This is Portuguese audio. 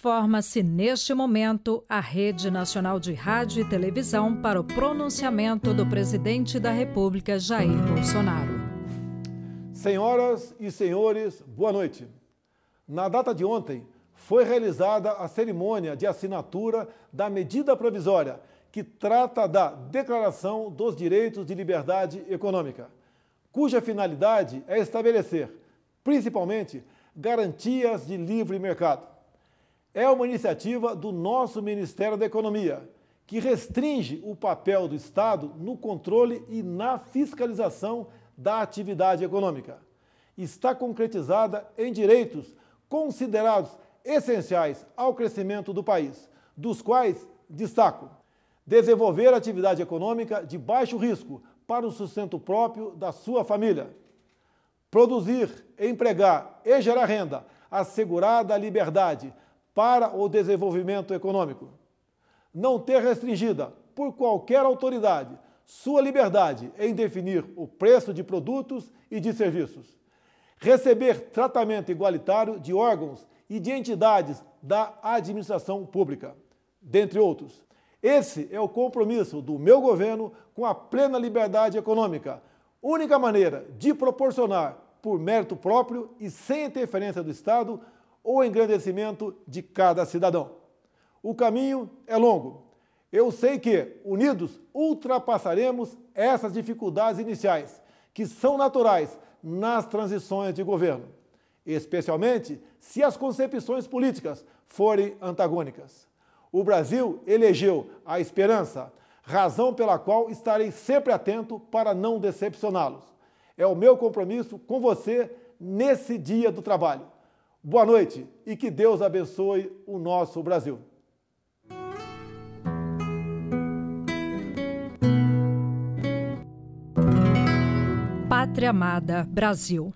Forma-se neste momento a Rede Nacional de Rádio e Televisão para o pronunciamento do presidente da República, Jair Bolsonaro. Senhoras e senhores, boa noite. Na data de ontem, foi realizada a cerimônia de assinatura da medida provisória que trata da Declaração dos Direitos de Liberdade Econômica, cuja finalidade é estabelecer, principalmente, garantias de livre mercado é uma iniciativa do nosso Ministério da Economia, que restringe o papel do Estado no controle e na fiscalização da atividade econômica. Está concretizada em direitos considerados essenciais ao crescimento do país, dos quais destaco desenvolver atividade econômica de baixo risco para o sustento próprio da sua família, produzir, empregar e gerar renda, assegurada a liberdade para o desenvolvimento econômico. Não ter restringida, por qualquer autoridade, sua liberdade em definir o preço de produtos e de serviços. Receber tratamento igualitário de órgãos e de entidades da administração pública, dentre outros. Esse é o compromisso do meu governo com a plena liberdade econômica, única maneira de proporcionar, por mérito próprio e sem interferência do Estado, ou engrandecimento de cada cidadão. O caminho é longo. Eu sei que, unidos, ultrapassaremos essas dificuldades iniciais, que são naturais nas transições de governo, especialmente se as concepções políticas forem antagônicas. O Brasil elegeu a esperança, razão pela qual estarei sempre atento para não decepcioná-los. É o meu compromisso com você nesse dia do trabalho. Boa noite e que Deus abençoe o nosso Brasil. Pátria amada, Brasil.